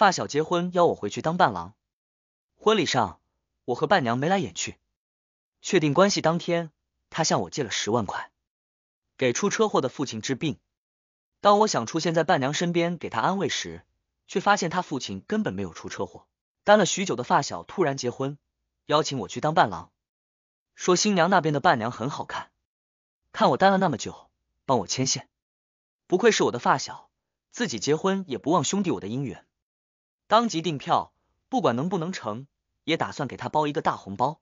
发小结婚邀我回去当伴郎，婚礼上我和伴娘眉来眼去，确定关系当天，他向我借了十万块，给出车祸的父亲治病。当我想出现在伴娘身边给他安慰时，却发现他父亲根本没有出车祸。担了许久的发小突然结婚，邀请我去当伴郎，说新娘那边的伴娘很好看，看我担了那么久，帮我牵线。不愧是我的发小，自己结婚也不忘兄弟我的姻缘。当即订票，不管能不能成，也打算给他包一个大红包。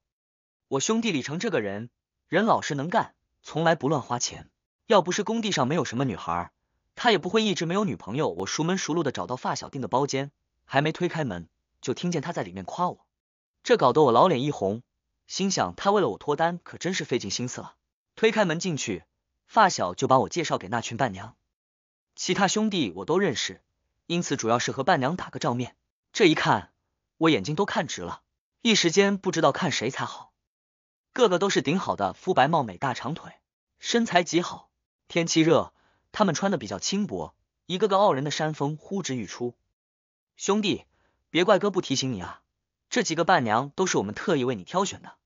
我兄弟李成这个人，人老实能干，从来不乱花钱。要不是工地上没有什么女孩，他也不会一直没有女朋友。我熟门熟路的找到发小订的包间，还没推开门，就听见他在里面夸我，这搞得我老脸一红，心想他为了我脱单，可真是费尽心思了。推开门进去，发小就把我介绍给那群伴娘，其他兄弟我都认识，因此主要是和伴娘打个照面。这一看，我眼睛都看直了，一时间不知道看谁才好，个个都是顶好的，肤白貌美，大长腿，身材极好。天气热，他们穿的比较轻薄，一个个傲人的山峰呼之欲出。兄弟，别怪哥不提醒你啊，这几个伴娘都是我们特意为你挑选的，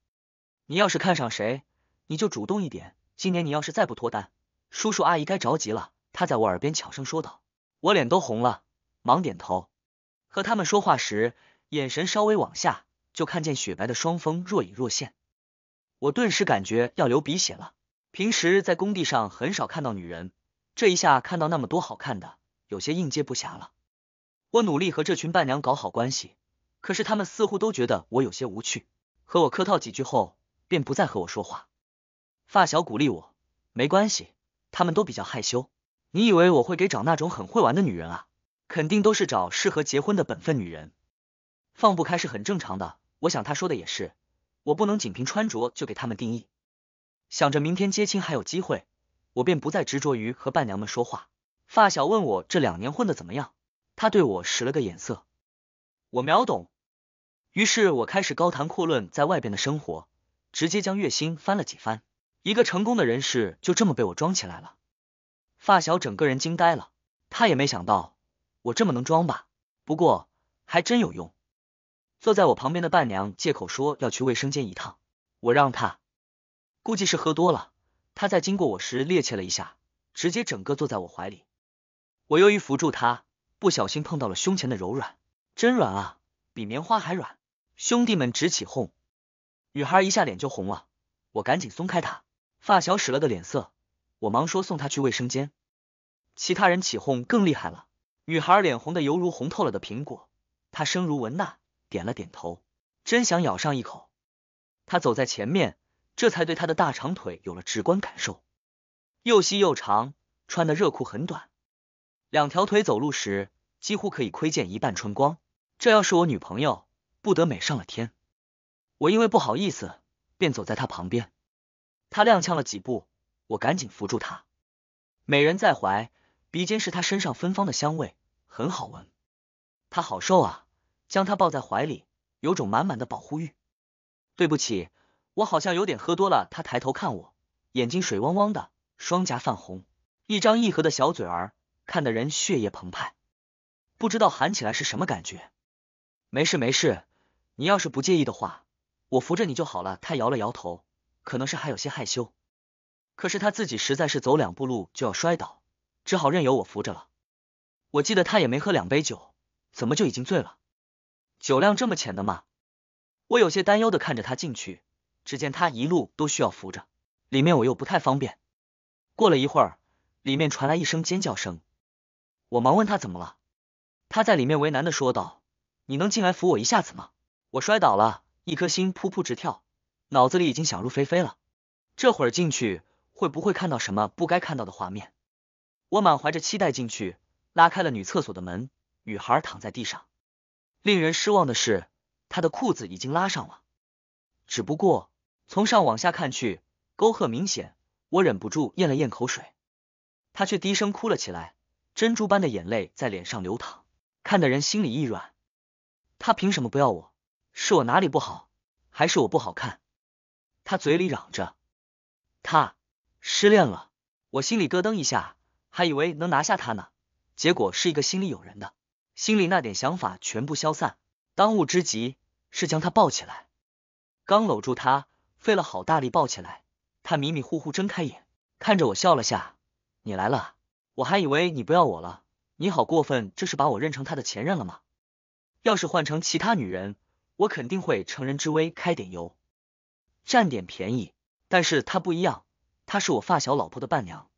你要是看上谁，你就主动一点。今年你要是再不脱单，叔叔阿姨该着急了。他在我耳边悄声说道，我脸都红了，忙点头。和他们说话时，眼神稍微往下，就看见雪白的双峰若隐若现，我顿时感觉要流鼻血了。平时在工地上很少看到女人，这一下看到那么多好看的，有些应接不暇了。我努力和这群伴娘搞好关系，可是他们似乎都觉得我有些无趣，和我客套几句后，便不再和我说话。发小鼓励我，没关系，他们都比较害羞。你以为我会给找那种很会玩的女人啊？肯定都是找适合结婚的本分女人，放不开是很正常的。我想他说的也是，我不能仅凭穿着就给他们定义。想着明天接亲还有机会，我便不再执着于和伴娘们说话。发小问我这两年混的怎么样，他对我使了个眼色，我秒懂。于是我开始高谈阔论在外边的生活，直接将月薪翻了几番。一个成功的人士就这么被我装起来了。发小整个人惊呆了，他也没想到。我这么能装吧？不过还真有用。坐在我旁边的伴娘借口说要去卫生间一趟，我让她，估计是喝多了，她在经过我时趔趄了一下，直接整个坐在我怀里。我由于扶住她，不小心碰到了胸前的柔软，真软啊，比棉花还软。兄弟们直起哄，女孩一下脸就红了，我赶紧松开她，发小使了个脸色，我忙说送她去卫生间，其他人起哄更厉害了。女孩脸红的犹如红透了的苹果，她声如蚊呐，点了点头，真想咬上一口。她走在前面，这才对她的大长腿有了直观感受，又细又长，穿的热裤很短，两条腿走路时几乎可以窥见一半春光。这要是我女朋友，不得美上了天？我因为不好意思，便走在她旁边。她踉跄了几步，我赶紧扶住她，美人在怀。鼻尖是他身上芬芳的香味，很好闻。他好瘦啊，将他抱在怀里，有种满满的保护欲。对不起，我好像有点喝多了。他抬头看我，眼睛水汪汪的，双颊泛红，一张一合的小嘴儿，看得人血液澎湃。不知道喊起来是什么感觉。没事没事，你要是不介意的话，我扶着你就好了。他摇了摇头，可能是还有些害羞。可是他自己实在是走两步路就要摔倒。只好任由我扶着了。我记得他也没喝两杯酒，怎么就已经醉了？酒量这么浅的吗？我有些担忧的看着他进去。只见他一路都需要扶着，里面我又不太方便。过了一会儿，里面传来一声尖叫声，我忙问他怎么了。他在里面为难的说道：“你能进来扶我一下子吗？我摔倒了。”一颗心扑扑直跳，脑子里已经想入非非了。这会儿进去会不会看到什么不该看到的画面？我满怀着期待进去，拉开了女厕所的门。女孩躺在地上，令人失望的是，她的裤子已经拉上了。只不过从上往下看去，沟壑明显。我忍不住咽了咽口水，她却低声哭了起来，珍珠般的眼泪在脸上流淌，看得人心里一软。她凭什么不要我？是我哪里不好，还是我不好看？她嘴里嚷着，她失恋了。我心里咯噔一下。还以为能拿下他呢，结果是一个心里有人的，心里那点想法全部消散。当务之急是将他抱起来。刚搂住他，费了好大力抱起来，他迷迷糊糊睁开眼，看着我笑了下：“你来了，我还以为你不要我了。”你好过分，这是把我认成他的前任了吗？要是换成其他女人，我肯定会乘人之危开点油，占点便宜。但是她不一样，她是我发小老婆的伴娘。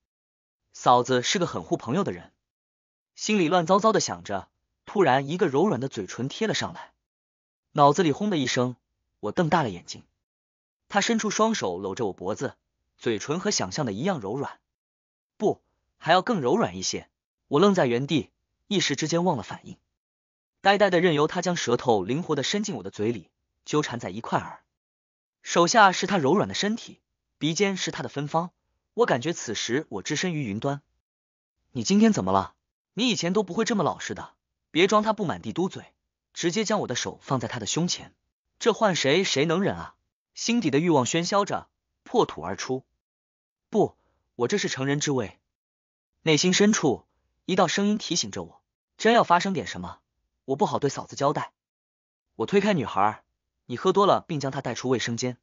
嫂子是个很护朋友的人，心里乱糟糟的想着，突然一个柔软的嘴唇贴了上来，脑子里轰的一声，我瞪大了眼睛。他伸出双手搂着我脖子，嘴唇和想象的一样柔软，不，还要更柔软一些。我愣在原地，一时之间忘了反应，呆呆的任由他将舌头灵活的伸进我的嘴里，纠缠在一块儿。手下是他柔软的身体，鼻尖是他的芬芳。我感觉此时我置身于云端。你今天怎么了？你以前都不会这么老实的，别装他不满地嘟嘴，直接将我的手放在他的胸前，这换谁谁能忍啊？心底的欲望喧嚣着，破土而出。不，我这是成人之危。内心深处，一道声音提醒着我，真要发生点什么，我不好对嫂子交代。我推开女孩，你喝多了，并将她带出卫生间。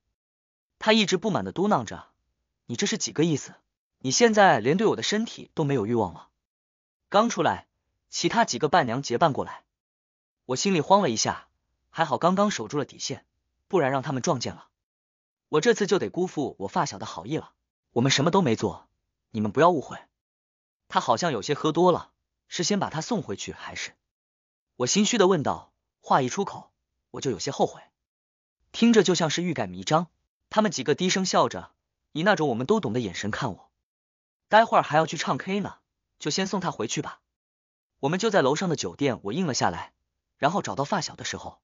她一直不满的嘟囔着。你这是几个意思？你现在连对我的身体都没有欲望了？刚出来，其他几个伴娘结伴过来，我心里慌了一下，还好刚刚守住了底线，不然让他们撞见了，我这次就得辜负我发小的好意了。我们什么都没做，你们不要误会。他好像有些喝多了，是先把他送回去还是？我心虚的问道，话一出口，我就有些后悔，听着就像是欲盖弥彰。他们几个低声笑着。以那种我们都懂的眼神看我，待会儿还要去唱 K 呢，就先送她回去吧。我们就在楼上的酒店，我应了下来。然后找到发小的时候，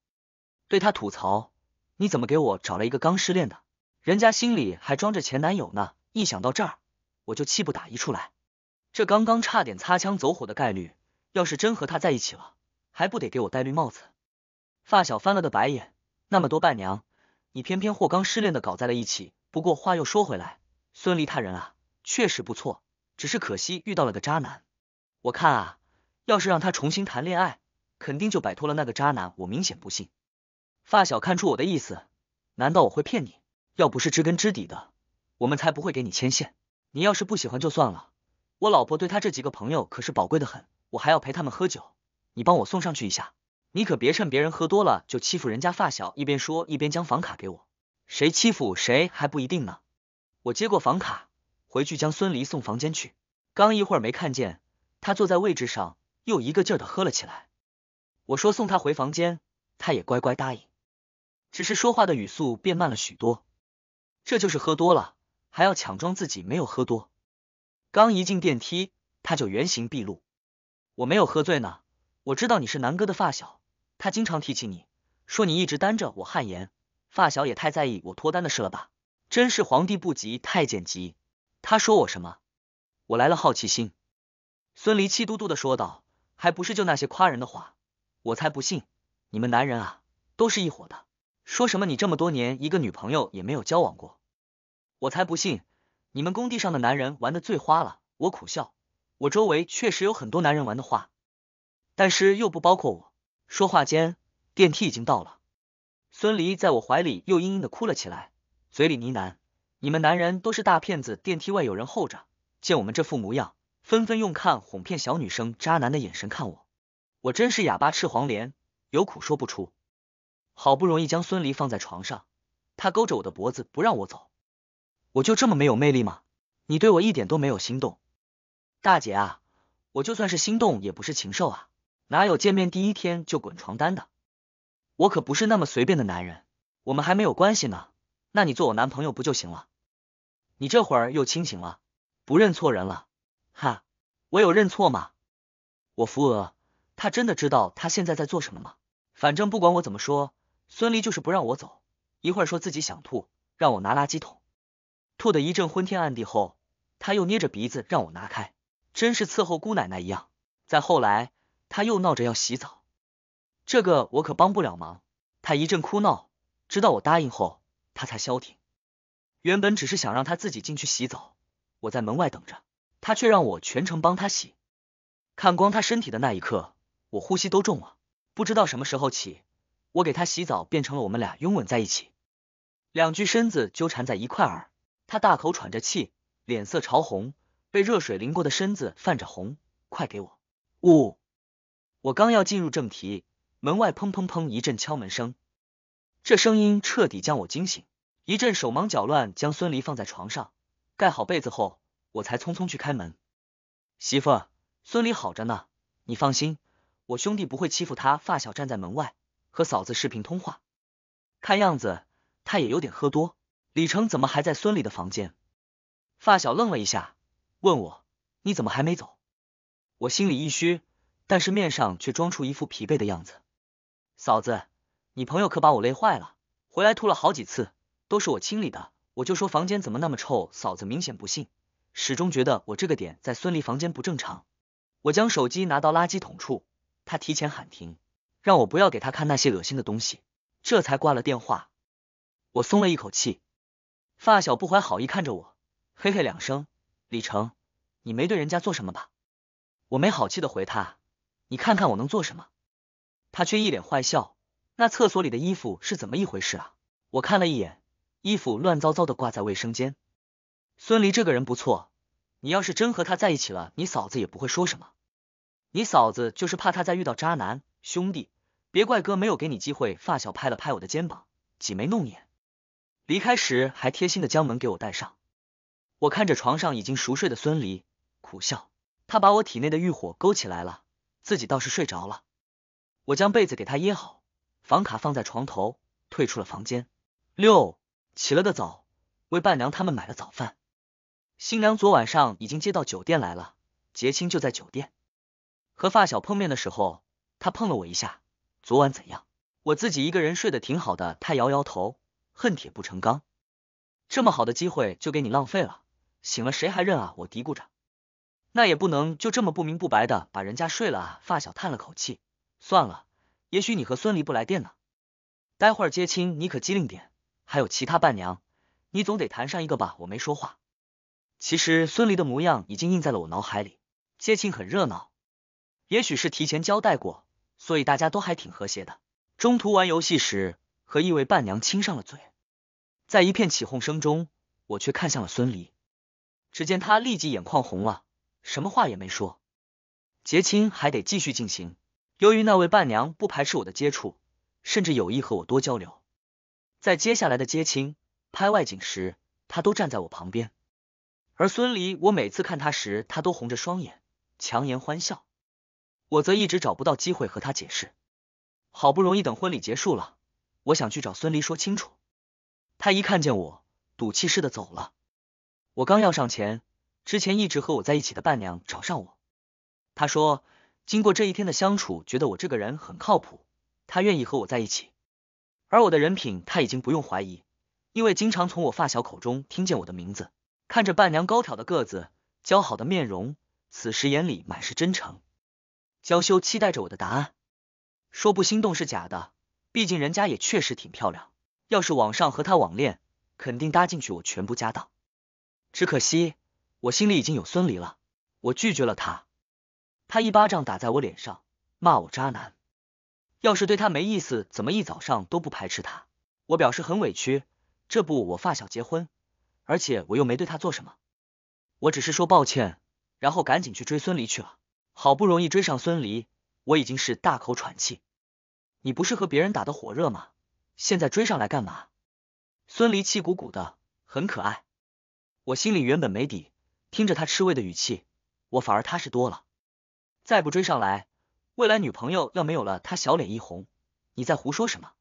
对他吐槽：“你怎么给我找了一个刚失恋的？人家心里还装着前男友呢。”一想到这儿，我就气不打一处来。这刚刚差点擦枪走火的概率，要是真和他在一起了，还不得给我戴绿帽子？发小翻了个白眼：“那么多伴娘，你偏偏和刚失恋的搞在了一起。”不过话又说回来，孙离他人啊确实不错，只是可惜遇到了个渣男。我看啊，要是让他重新谈恋爱，肯定就摆脱了那个渣男。我明显不信。发小看出我的意思，难道我会骗你？要不是知根知底的，我们才不会给你牵线。你要是不喜欢就算了，我老婆对他这几个朋友可是宝贵的很，我还要陪他们喝酒，你帮我送上去一下。你可别趁别人喝多了就欺负人家。发小一边说一边将房卡给我。谁欺负谁还不一定呢。我接过房卡，回去将孙离送房间去。刚一会儿没看见，他坐在位置上，又一个劲儿的喝了起来。我说送他回房间，他也乖乖答应，只是说话的语速变慢了许多。这就是喝多了，还要强装自己没有喝多。刚一进电梯，他就原形毕露。我没有喝醉呢，我知道你是南哥的发小，他经常提起你，说你一直单着，我汗颜。发小也太在意我脱单的事了吧，真是皇帝不急太监急。他说我什么？我来了好奇心。孙离气嘟嘟的说道，还不是就那些夸人的话，我才不信。你们男人啊，都是一伙的，说什么你这么多年一个女朋友也没有交往过，我才不信。你们工地上的男人玩的最花了。我苦笑，我周围确实有很多男人玩的花，但是又不包括我。说话间，电梯已经到了。孙离在我怀里又嘤嘤的哭了起来，嘴里呢喃：“你们男人都是大骗子。”电梯外有人候着，见我们这副模样，纷纷用看哄骗小女生渣男的眼神看我。我真是哑巴吃黄连，有苦说不出。好不容易将孙离放在床上，他勾着我的脖子不让我走。我就这么没有魅力吗？你对我一点都没有心动？大姐啊，我就算是心动，也不是禽兽啊，哪有见面第一天就滚床单的？我可不是那么随便的男人，我们还没有关系呢，那你做我男朋友不就行了？你这会儿又清醒了，不认错人了？哈，我有认错吗？我扶额，他真的知道他现在在做什么吗？反正不管我怎么说，孙离就是不让我走。一会儿说自己想吐，让我拿垃圾桶，吐得一阵昏天暗地后，他又捏着鼻子让我拿开，真是伺候姑奶奶一样。再后来，他又闹着要洗澡。这个我可帮不了忙。他一阵哭闹，知道我答应后，他才消停。原本只是想让他自己进去洗澡，我在门外等着，他却让我全程帮他洗。看光他身体的那一刻，我呼吸都重了。不知道什么时候起，我给他洗澡变成了我们俩拥吻在一起，两具身子纠缠在一块儿。他大口喘着气，脸色潮红，被热水淋过的身子泛着红。快给我！呜，我刚要进入正题。门外砰砰砰一阵敲门声，这声音彻底将我惊醒。一阵手忙脚乱将孙离放在床上，盖好被子后，我才匆匆去开门。媳妇，孙离好着呢，你放心，我兄弟不会欺负他。发小站在门外和嫂子视频通话，看样子他也有点喝多。李成怎么还在孙离的房间？发小愣了一下，问我你怎么还没走？我心里一虚，但是面上却装出一副疲惫的样子。嫂子，你朋友可把我累坏了，回来吐了好几次，都是我清理的。我就说房间怎么那么臭，嫂子明显不信，始终觉得我这个点在孙俪房间不正常。我将手机拿到垃圾桶处，她提前喊停，让我不要给她看那些恶心的东西，这才挂了电话。我松了一口气，发小不怀好意看着我，嘿嘿两声。李成，你没对人家做什么吧？我没好气的回他，你看看我能做什么。他却一脸坏笑，那厕所里的衣服是怎么一回事啊？我看了一眼，衣服乱糟糟的挂在卫生间。孙离这个人不错，你要是真和他在一起了，你嫂子也不会说什么。你嫂子就是怕他再遇到渣男。兄弟，别怪哥没有给你机会。发小拍了拍我的肩膀，挤眉弄眼，离开时还贴心的将门给我带上。我看着床上已经熟睡的孙离，苦笑，他把我体内的欲火勾起来了，自己倒是睡着了。我将被子给他掖好，房卡放在床头，退出了房间。六起了个早，为伴娘他们买了早饭。新娘昨晚上已经接到酒店来了，结亲就在酒店。和发小碰面的时候，他碰了我一下。昨晚怎样？我自己一个人睡得挺好的。他摇摇头，恨铁不成钢，这么好的机会就给你浪费了。醒了谁还认啊？我嘀咕着。那也不能就这么不明不白的把人家睡了啊！发小叹了口气。算了，也许你和孙离不来电呢。待会儿接亲，你可机灵点。还有其他伴娘，你总得谈上一个吧。我没说话。其实孙离的模样已经印在了我脑海里。接亲很热闹，也许是提前交代过，所以大家都还挺和谐的。中途玩游戏时，和一位伴娘亲上了嘴，在一片起哄声中，我却看向了孙离。只见他立即眼眶红了，什么话也没说。结亲还得继续进行。由于那位伴娘不排斥我的接触，甚至有意和我多交流，在接下来的接亲、拍外景时，她都站在我旁边。而孙离，我每次看她时，她都红着双眼，强颜欢笑。我则一直找不到机会和她解释。好不容易等婚礼结束了，我想去找孙离说清楚，他一看见我，赌气似的走了。我刚要上前，之前一直和我在一起的伴娘找上我，她说。经过这一天的相处，觉得我这个人很靠谱，他愿意和我在一起，而我的人品他已经不用怀疑，因为经常从我发小口中听见我的名字。看着伴娘高挑的个子，姣好的面容，此时眼里满是真诚，娇羞期待着我的答案。说不心动是假的，毕竟人家也确实挺漂亮。要是网上和她网恋，肯定搭进去我全部家当。只可惜我心里已经有孙离了，我拒绝了他。他一巴掌打在我脸上，骂我渣男。要是对他没意思，怎么一早上都不排斥他？我表示很委屈。这不，我发小结婚，而且我又没对他做什么，我只是说抱歉，然后赶紧去追孙离去了。好不容易追上孙离，我已经是大口喘气。你不是和别人打的火热吗？现在追上来干嘛？孙离气鼓鼓的，很可爱。我心里原本没底，听着他吃味的语气，我反而踏实多了。再不追上来，未来女朋友要没有了。他小脸一红，你在胡说什么？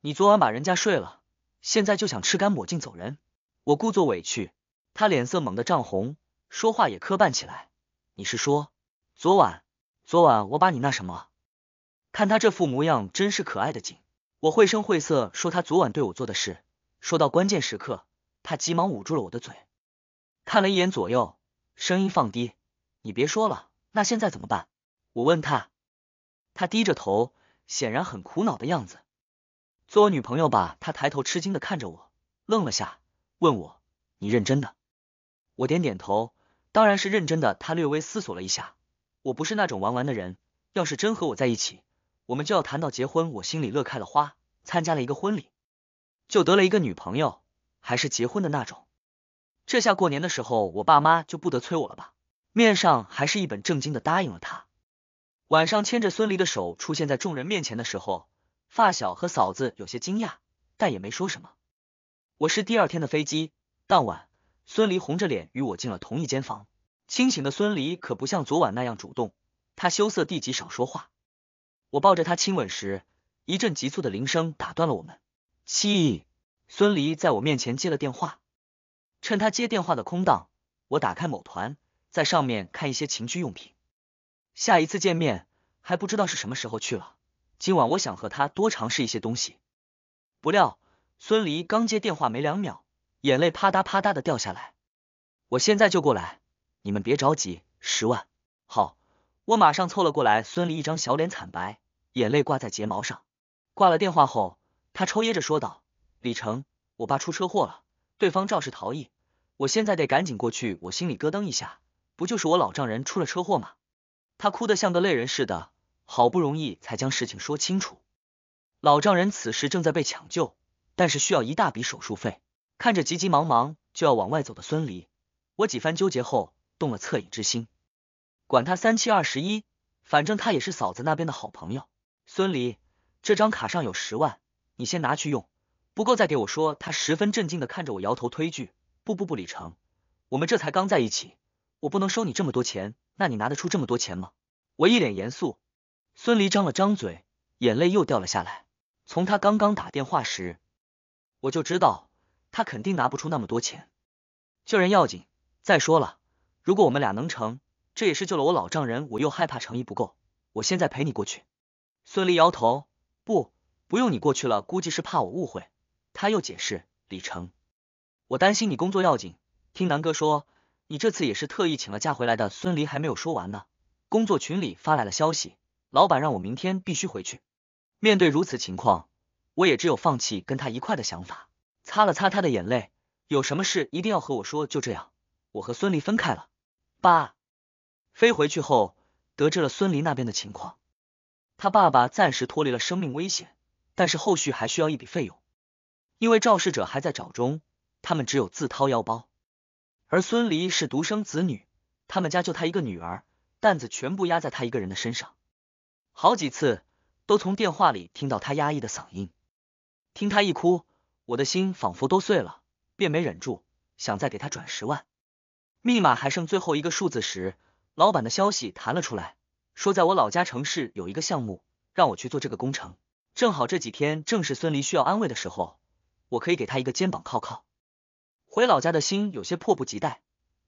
你昨晚把人家睡了，现在就想吃干抹净走人？我故作委屈，他脸色猛地涨红，说话也磕绊起来。你是说昨晚？昨晚我把你那什么？看他这副模样，真是可爱的紧。我绘声绘色说他昨晚对我做的事，说到关键时刻，他急忙捂住了我的嘴，看了一眼左右，声音放低，你别说了。那现在怎么办？我问他，他低着头，显然很苦恼的样子。做我女朋友吧？他抬头吃惊的看着我，愣了下，问我：“你认真的？”我点点头，当然是认真的。他略微思索了一下，我不是那种玩玩的人，要是真和我在一起，我们就要谈到结婚。我心里乐开了花，参加了一个婚礼，就得了一个女朋友，还是结婚的那种。这下过年的时候，我爸妈就不得催我了吧？面上还是一本正经的答应了他。晚上牵着孙离的手出现在众人面前的时候，发小和嫂子有些惊讶，但也没说什么。我是第二天的飞机。当晚，孙离红着脸与我进了同一间房。清醒的孙离可不像昨晚那样主动，他羞涩地极少说话。我抱着他亲吻时，一阵急促的铃声打断了我们。七，孙离在我面前接了电话。趁他接电话的空档，我打开某团。在上面看一些情趣用品，下一次见面还不知道是什么时候去了。今晚我想和他多尝试一些东西。不料孙离刚接电话没两秒，眼泪啪嗒啪嗒的掉下来。我现在就过来，你们别着急。十万，好，我马上凑了过来。孙离一张小脸惨白，眼泪挂在睫毛上。挂了电话后，他抽噎着说道：“李成，我爸出车祸了，对方肇事逃逸，我现在得赶紧过去。”我心里咯噔一下。不就是我老丈人出了车祸吗？他哭得像个泪人似的，好不容易才将事情说清楚。老丈人此时正在被抢救，但是需要一大笔手术费。看着急急忙忙就要往外走的孙离，我几番纠结后，动了恻隐之心。管他三七二十一，反正他也是嫂子那边的好朋友。孙离，这张卡上有十万，你先拿去用，不够再给我说。他十分震惊的看着我，摇头推拒。不不不，李成，我们这才刚在一起。我不能收你这么多钱，那你拿得出这么多钱吗？我一脸严肃。孙离张了张嘴，眼泪又掉了下来。从他刚刚打电话时，我就知道他肯定拿不出那么多钱。救人要紧，再说了，如果我们俩能成，这也是救了我老丈人。我又害怕诚意不够，我现在陪你过去。孙离摇头，不，不用你过去了。估计是怕我误会，他又解释。李成，我担心你工作要紧，听南哥说。你这次也是特意请了假回来的，孙离还没有说完呢。工作群里发来了消息，老板让我明天必须回去。面对如此情况，我也只有放弃跟他一块的想法，擦了擦他的眼泪。有什么事一定要和我说。就这样，我和孙离分开了。爸，飞回去后得知了孙离那边的情况，他爸爸暂时脱离了生命危险，但是后续还需要一笔费用，因为肇事者还在找中，他们只有自掏腰包。而孙离是独生子女，他们家就她一个女儿，担子全部压在她一个人的身上。好几次都从电话里听到她压抑的嗓音，听她一哭，我的心仿佛都碎了，便没忍住，想再给她转十万。密码还剩最后一个数字时，老板的消息弹了出来，说在我老家城市有一个项目，让我去做这个工程。正好这几天正是孙离需要安慰的时候，我可以给她一个肩膀靠靠。回老家的心有些迫不及待，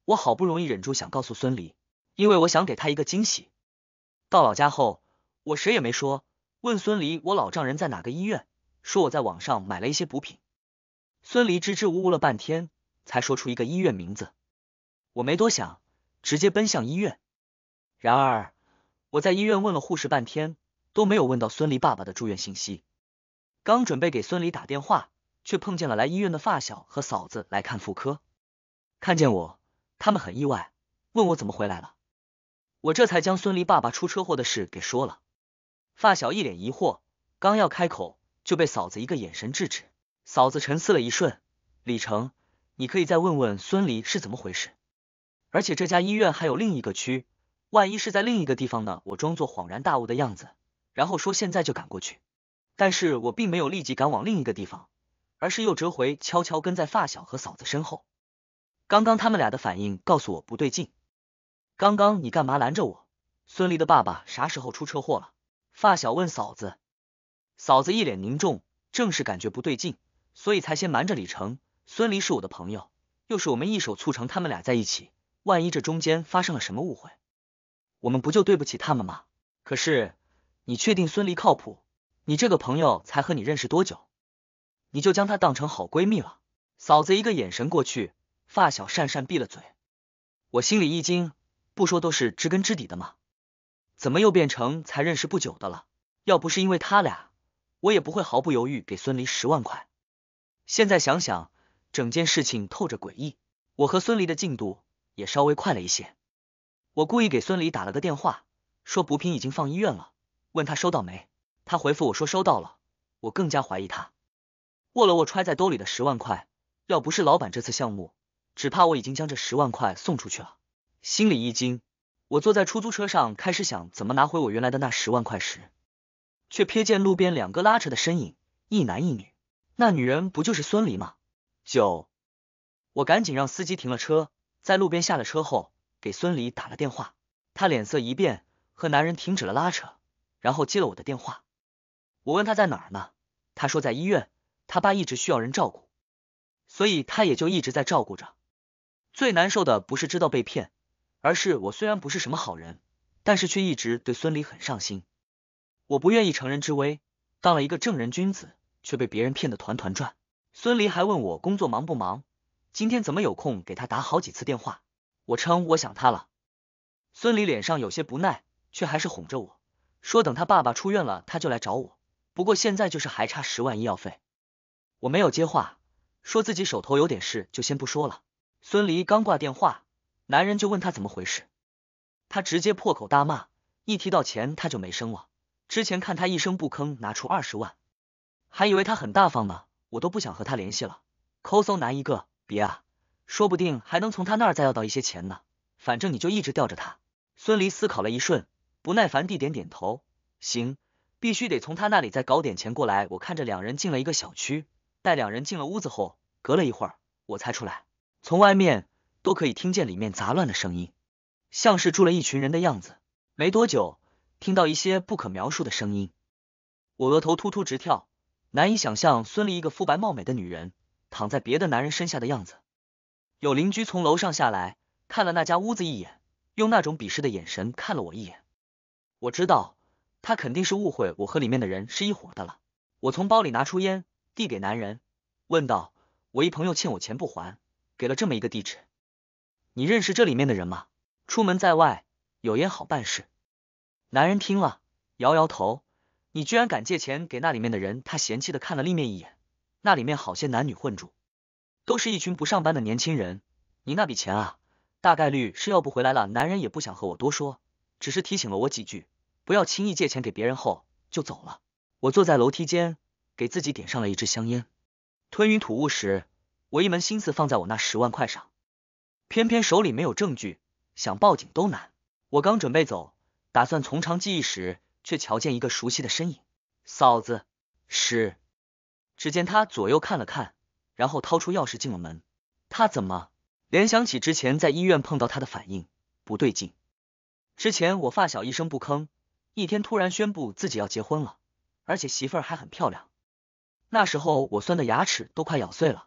我好不容易忍住想告诉孙离，因为我想给他一个惊喜。到老家后，我谁也没说，问孙离我老丈人在哪个医院，说我在网上买了一些补品。孙离支支吾吾了半天，才说出一个医院名字。我没多想，直接奔向医院。然而，我在医院问了护士半天，都没有问到孙离爸爸的住院信息。刚准备给孙离打电话。却碰见了来医院的发小和嫂子来看妇科，看见我，他们很意外，问我怎么回来了。我这才将孙离爸爸出车祸的事给说了。发小一脸疑惑，刚要开口就被嫂子一个眼神制止。嫂子沉思了一瞬，李成，你可以再问问孙离是怎么回事。而且这家医院还有另一个区，万一是在另一个地方呢？我装作恍然大悟的样子，然后说现在就赶过去。但是我并没有立即赶往另一个地方。而是又折回，悄悄跟在发小和嫂子身后。刚刚他们俩的反应告诉我不对劲。刚刚你干嘛拦着我？孙离的爸爸啥时候出车祸了？发小问嫂子，嫂子一脸凝重，正是感觉不对劲，所以才先瞒着李成。孙离是我的朋友，又是我们一手促成他们俩在一起，万一这中间发生了什么误会，我们不就对不起他们吗？可是，你确定孙离靠谱？你这个朋友才和你认识多久？你就将她当成好闺蜜了，嫂子一个眼神过去，发小讪讪闭了嘴。我心里一惊，不说都是知根知底的吗？怎么又变成才认识不久的了？要不是因为他俩，我也不会毫不犹豫给孙离十万块。现在想想，整件事情透着诡异。我和孙离的进度也稍微快了一些。我故意给孙离打了个电话，说补品已经放医院了，问他收到没。他回复我说收到了，我更加怀疑他。握了握揣在兜里的十万块，要不是老板这次项目，只怕我已经将这十万块送出去了。心里一惊，我坐在出租车上，开始想怎么拿回我原来的那十万块时，却瞥见路边两个拉扯的身影，一男一女。那女人不就是孙离吗？九，我赶紧让司机停了车，在路边下了车后，给孙离打了电话。他脸色一变，和男人停止了拉扯，然后接了我的电话。我问他在哪儿呢？他说在医院。他爸一直需要人照顾，所以他也就一直在照顾着。最难受的不是知道被骗，而是我虽然不是什么好人，但是却一直对孙离很上心。我不愿意乘人之危，当了一个正人君子，却被别人骗得团团转。孙离还问我工作忙不忙，今天怎么有空给他打好几次电话？我称我想他了。孙离脸上有些不耐，却还是哄着我说，等他爸爸出院了他就来找我。不过现在就是还差十万医药费。我没有接话，说自己手头有点事，就先不说了。孙离刚挂电话，男人就问他怎么回事，他直接破口大骂。一提到钱，他就没声了。之前看他一声不吭拿出二十万，还以为他很大方呢。我都不想和他联系了，抠搜男一个，别啊，说不定还能从他那儿再要到一些钱呢。反正你就一直吊着他。孙离思考了一瞬，不耐烦地点点头，行，必须得从他那里再搞点钱过来。我看着两人进了一个小区。待两人进了屋子后，隔了一会儿，我才出来。从外面都可以听见里面杂乱的声音，像是住了一群人的样子。没多久，听到一些不可描述的声音，我额头突突直跳，难以想象孙俪一个肤白貌美的女人躺在别的男人身下的样子。有邻居从楼上下来，看了那家屋子一眼，用那种鄙视的眼神看了我一眼。我知道他肯定是误会我和里面的人是一伙的了。我从包里拿出烟。递给男人，问道：“我一朋友欠我钱不还，给了这么一个地址，你认识这里面的人吗？出门在外，有烟好办事。”男人听了，摇摇头：“你居然敢借钱给那里面的人？”他嫌弃的看了立面一眼，那里面好些男女混住，都是一群不上班的年轻人。你那笔钱啊，大概率是要不回来了。男人也不想和我多说，只是提醒了我几句，不要轻易借钱给别人后就走了。我坐在楼梯间。给自己点上了一支香烟，吞云吐雾时，我一门心思放在我那十万块上，偏偏手里没有证据，想报警都难。我刚准备走，打算从长计议时，却瞧见一个熟悉的身影。嫂子，是。只见他左右看了看，然后掏出钥匙进了门。他怎么？联想起之前在医院碰到他的反应，不对劲。之前我发小一声不吭，一天突然宣布自己要结婚了，而且媳妇儿还很漂亮。那时候我酸的牙齿都快咬碎了，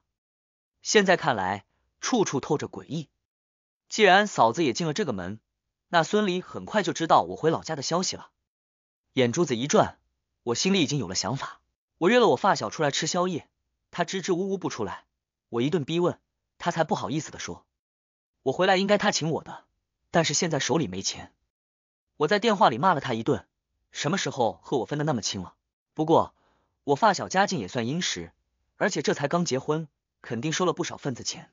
现在看来处处透着诡异。既然嫂子也进了这个门，那孙离很快就知道我回老家的消息了。眼珠子一转，我心里已经有了想法。我约了我发小出来吃宵夜，他支支吾吾不出来，我一顿逼问，他才不好意思的说，我回来应该他请我的，但是现在手里没钱。我在电话里骂了他一顿，什么时候和我分的那么清了？不过。我发小家境也算殷实，而且这才刚结婚，肯定收了不少份子钱，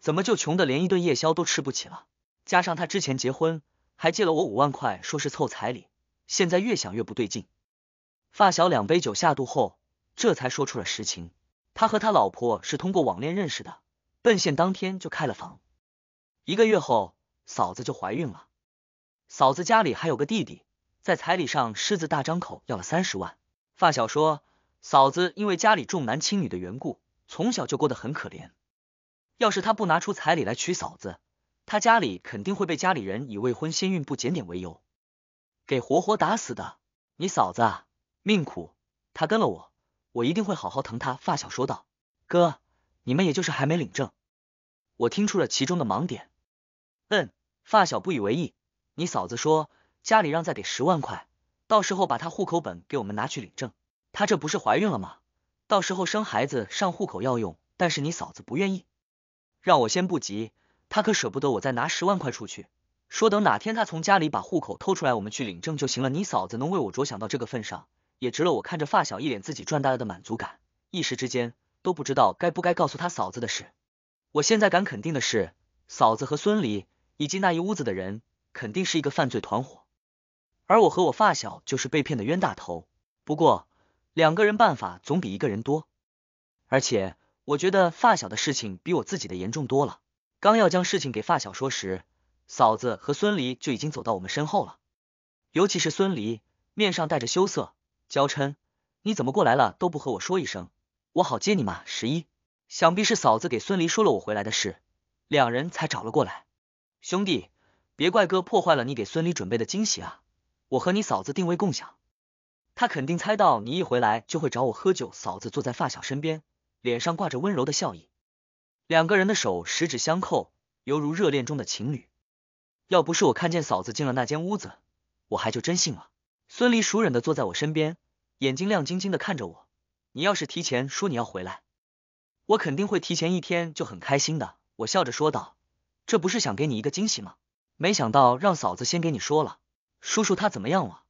怎么就穷的连一顿夜宵都吃不起了？加上他之前结婚还借了我五万块，说是凑彩礼，现在越想越不对劲。发小两杯酒下肚后，这才说出了实情：他和他老婆是通过网恋认识的，奔现当天就开了房，一个月后嫂子就怀孕了。嫂子家里还有个弟弟，在彩礼上狮子大张口要了三十万。发小说，嫂子因为家里重男轻女的缘故，从小就过得很可怜。要是他不拿出彩礼来娶嫂子，他家里肯定会被家里人以未婚先孕不检点为由，给活活打死的。你嫂子命苦，她跟了我，我一定会好好疼她。发小说道。哥，你们也就是还没领证，我听出了其中的盲点。嗯，发小不以为意。你嫂子说家里让再给十万块。到时候把他户口本给我们拿去领证，他这不是怀孕了吗？到时候生孩子上户口要用，但是你嫂子不愿意，让我先不急，他可舍不得我再拿十万块出去，说等哪天他从家里把户口偷出来，我们去领证就行了。你嫂子能为我着想到这个份上，也值了。我看着发小一脸自己赚大了的满足感，一时之间都不知道该不该告诉他嫂子的事。我现在敢肯定的是，嫂子和孙离以及那一屋子的人，肯定是一个犯罪团伙。而我和我发小就是被骗的冤大头，不过两个人办法总比一个人多，而且我觉得发小的事情比我自己的严重多了。刚要将事情给发小说时，嫂子和孙离就已经走到我们身后了。尤其是孙离，面上带着羞涩，娇嗔：“你怎么过来了都不和我说一声，我好接你嘛。”十一，想必是嫂子给孙离说了我回来的事，两人才找了过来。兄弟，别怪哥破坏了你给孙离准备的惊喜啊！我和你嫂子定位共享，她肯定猜到你一回来就会找我喝酒。嫂子坐在发小身边，脸上挂着温柔的笑意，两个人的手十指相扣，犹如热恋中的情侣。要不是我看见嫂子进了那间屋子，我还就真信了。孙离熟忍的坐在我身边，眼睛亮晶晶的看着我。你要是提前说你要回来，我肯定会提前一天就很开心的。我笑着说道：“这不是想给你一个惊喜吗？没想到让嫂子先给你说了。”叔叔他怎么样了？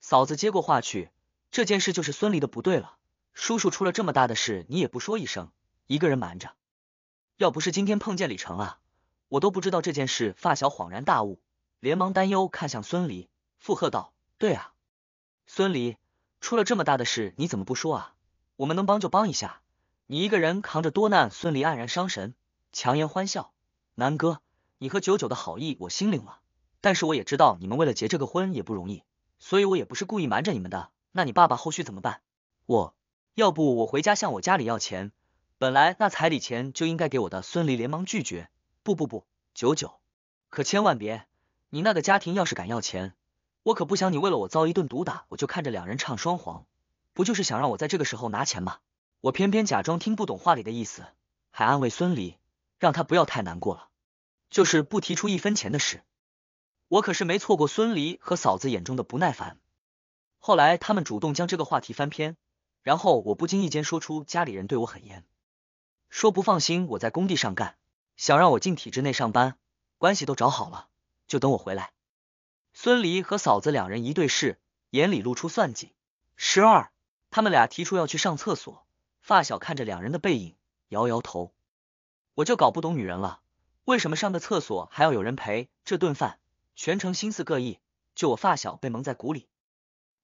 嫂子接过话去，这件事就是孙离的不对了。叔叔出了这么大的事，你也不说一声，一个人瞒着。要不是今天碰见李成啊，我都不知道这件事。发小恍然大悟，连忙担忧看向孙离，附和道：“对啊，孙离出了这么大的事，你怎么不说啊？我们能帮就帮一下，你一个人扛着多难。”孙离黯然伤神，强颜欢笑。南哥，你和九九的好意我心领了。但是我也知道你们为了结这个婚也不容易，所以我也不是故意瞒着你们的。那你爸爸后续怎么办？我，要不我回家向我家里要钱。本来那彩礼钱就应该给我的。孙离连忙拒绝。不不不，九九，可千万别。你那个家庭要是敢要钱，我可不想你为了我遭一顿毒打。我就看着两人唱双簧，不就是想让我在这个时候拿钱吗？我偏偏假装听不懂话里的意思，还安慰孙离，让他不要太难过了，就是不提出一分钱的事。我可是没错过孙离和嫂子眼中的不耐烦。后来他们主动将这个话题翻篇，然后我不经意间说出家里人对我很严，说不放心我在工地上干，想让我进体制内上班，关系都找好了，就等我回来。孙离和嫂子两人一对视，眼里露出算计。十二，他们俩提出要去上厕所。发小看着两人的背影，摇摇头，我就搞不懂女人了，为什么上个厕所还要有人陪？这顿饭。全程心思各异，就我发小被蒙在鼓里。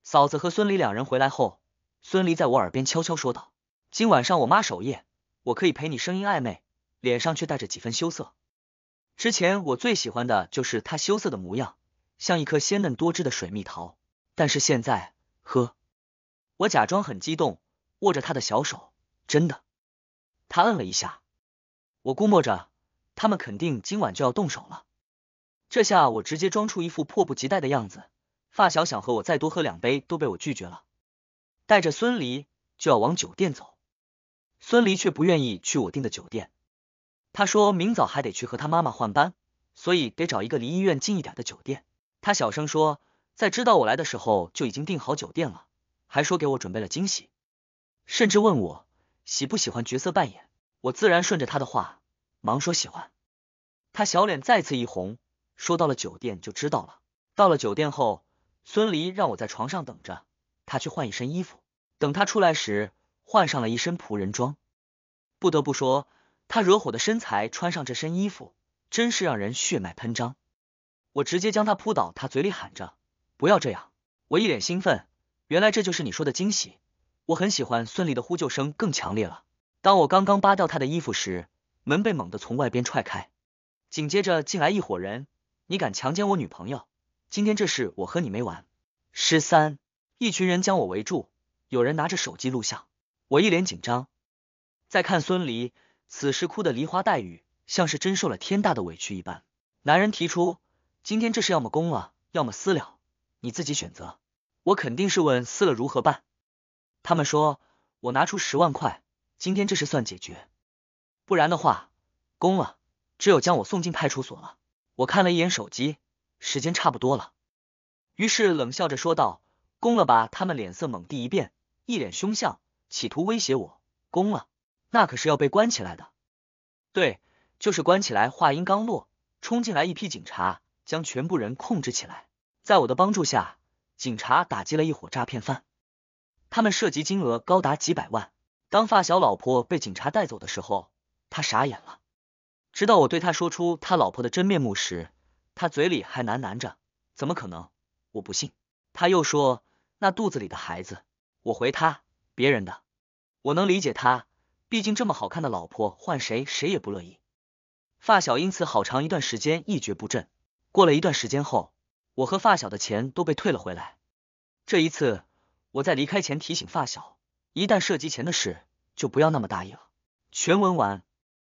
嫂子和孙离两人回来后，孙离在我耳边悄悄说道：“今晚上我妈守夜，我可以陪你。”声音暧昧，脸上却带着几分羞涩。之前我最喜欢的就是她羞涩的模样，像一颗鲜嫩多汁的水蜜桃。但是现在，呵，我假装很激动，握着她的小手，真的。他摁了一下，我估摸着他们肯定今晚就要动手了。这下我直接装出一副迫不及待的样子，发小想和我再多喝两杯都被我拒绝了，带着孙离就要往酒店走，孙离却不愿意去我订的酒店，他说明早还得去和他妈妈换班，所以得找一个离医院近一点的酒店。他小声说，在知道我来的时候就已经订好酒店了，还说给我准备了惊喜，甚至问我喜不喜欢角色扮演，我自然顺着他的话，忙说喜欢。他小脸再次一红。说到了酒店就知道了。到了酒店后，孙离让我在床上等着，他去换一身衣服。等他出来时，换上了一身仆人装。不得不说，他惹火的身材穿上这身衣服，真是让人血脉喷张。我直接将他扑倒，他嘴里喊着“不要这样”。我一脸兴奋，原来这就是你说的惊喜。我很喜欢孙离的呼救声更强烈了。当我刚刚扒掉他的衣服时，门被猛地从外边踹开，紧接着进来一伙人。你敢强奸我女朋友？今天这事我和你没完！十三，一群人将我围住，有人拿着手机录像。我一脸紧张。再看孙离，此时哭得梨花带雨，像是真受了天大的委屈一般。男人提出，今天这事要么公了，要么私了，你自己选择。我肯定是问私了如何办？他们说我拿出十万块，今天这事算解决。不然的话，公了，只有将我送进派出所了。我看了一眼手机，时间差不多了，于是冷笑着说道：“攻了吧！”他们脸色猛地一变，一脸凶相，企图威胁我。攻了，那可是要被关起来的。对，就是关起来。话音刚落，冲进来一批警察，将全部人控制起来。在我的帮助下，警察打击了一伙诈骗犯，他们涉及金额高达几百万。当发小老婆被警察带走的时候，他傻眼了。直到我对他说出他老婆的真面目时，他嘴里还喃喃着：“怎么可能？我不信。”他又说：“那肚子里的孩子。”我回他：“别人的。”我能理解他，毕竟这么好看的老婆，换谁谁也不乐意。发小因此好长一段时间一蹶不振。过了一段时间后，我和发小的钱都被退了回来。这一次，我在离开前提醒发小，一旦涉及钱的事，就不要那么大意了。全文完。